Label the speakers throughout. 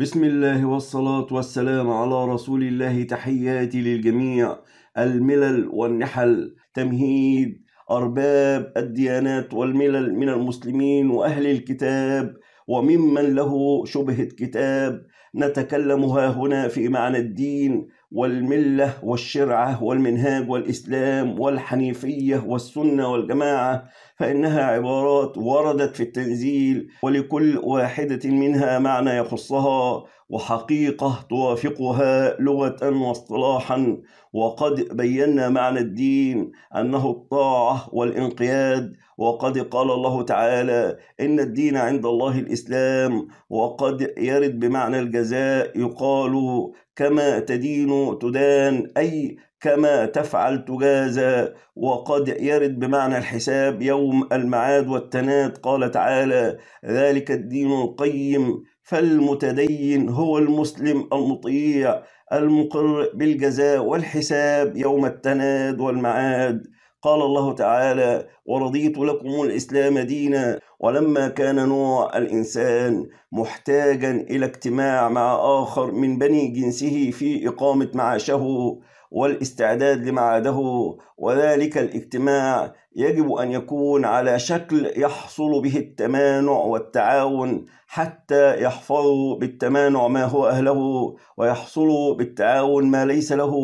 Speaker 1: بسم الله والصلاة والسلام على رسول الله تحياتي للجميع الملل والنحل تمهيد أرباب الديانات والملل من المسلمين وأهل الكتاب وممن له شبهة كتاب نتكلم ها هنا في معنى الدين والملة والشرعة والمنهاج والإسلام والحنيفية والسنة والجماعة فإنها عبارات وردت في التنزيل ولكل واحدة منها معنى يخصها وحقيقة توافقها لغة واصطلاحا وقد بينا معنى الدين أنه الطاعة والانقياد وقد قال الله تعالى إن الدين عند الله الإسلام وقد يرد بمعنى الجزاء يقال كما تدين تدان أي كما تفعل تجازى وقد يرد بمعنى الحساب يوم المعاد والتناد قال تعالى ذلك الدين القيم فالمتدين هو المسلم المطيع المقر بالجزاء والحساب يوم التناد والمعاد قال الله تعالى ورضيت لكم الإسلام دينا ولما كان نوع الإنسان محتاجا إلى اجتماع مع آخر من بني جنسه في إقامة معاشه والاستعداد لمعاده وذلك الاجتماع يجب أن يكون على شكل يحصل به التمانع والتعاون حتى يحفظوا بالتمانع ما هو أهله ويحصلوا بالتعاون ما ليس له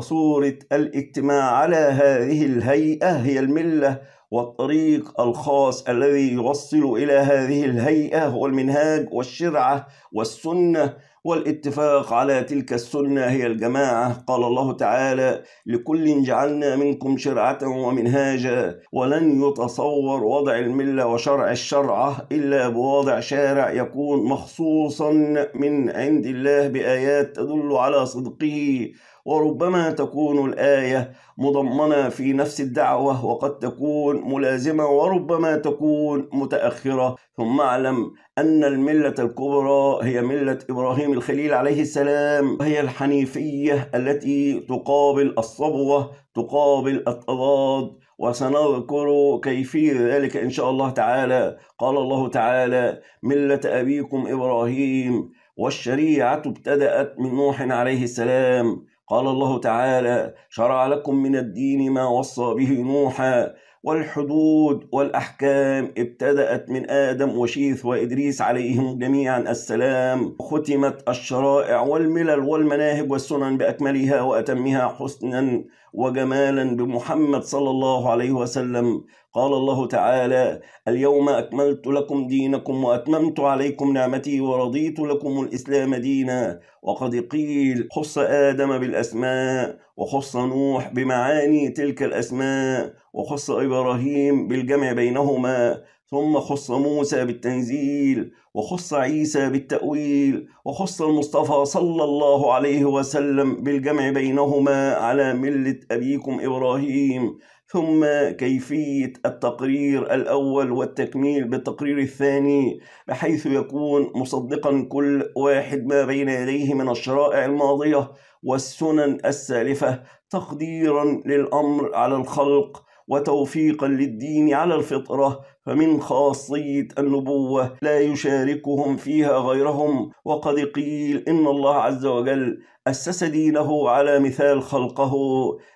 Speaker 1: صورة الاجتماع على هذه الهيئة هي الملة والطريق الخاص الذي يوصل إلى هذه الهيئة والمنهاج والشرعة والسنة والاتفاق على تلك السنة هي الجماعة قال الله تعالى لكل جعلنا منكم شرعة ومنهاجا ولن يتصور وضع الملة وشرع الشرعة إلا بوضع شارع يكون مخصوصا من عند الله بآيات تدل على صدقه وربما تكون الآية مضمنة في نفس الدعوة وقد تكون ملازمة وربما تكون متأخرة ثم اعلم أن الملة الكبرى هي ملة إبراهيم الخليل عليه السلام وهي الحنيفية التي تقابل الصبوة تقابل التضاد وسنذكر كيفية ذلك إن شاء الله تعالى قال الله تعالى ملة أبيكم إبراهيم والشريعة ابتدأت من نوح عليه السلام قال الله تعالى شرع لكم من الدين ما وصى به نوحا والحدود والأحكام ابتدأت من آدم وشيث وإدريس عليهم جميعا السلام ختمت الشرائع والملل والمناهج والسنن بأكملها وأتمها حسنا وجمالا بمحمد صلى الله عليه وسلم قال الله تعالى اليوم أكملت لكم دينكم وأتممت عليكم نعمتي ورضيت لكم الإسلام دينا وقد قيل خص آدم بالأسماء وخص نوح بمعاني تلك الأسماء وخص إبراهيم بالجمع بينهما ثم خص موسى بالتنزيل وخص عيسى بالتأويل وخص المصطفى صلى الله عليه وسلم بالجمع بينهما على ملة أبيكم إبراهيم ثم كيفية التقرير الأول والتكميل بالتقرير الثاني بحيث يكون مصدقا كل واحد ما بين يديه من الشرائع الماضية والسنن السالفة تقديرا للأمر على الخلق وتوفيقا للدين على الفطرة فمن خاصية النبوة لا يشاركهم فيها غيرهم وقد قيل إن الله عز وجل أسس دينه على مثال خلقه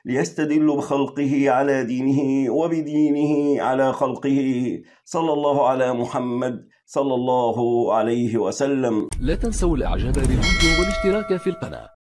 Speaker 1: ليستدل بخلقه على دينه وبدينه على خلقه صلى الله على محمد صلى الله عليه وسلم لا تنسوا الإعجاب بالفيديو والاشتراك في القناة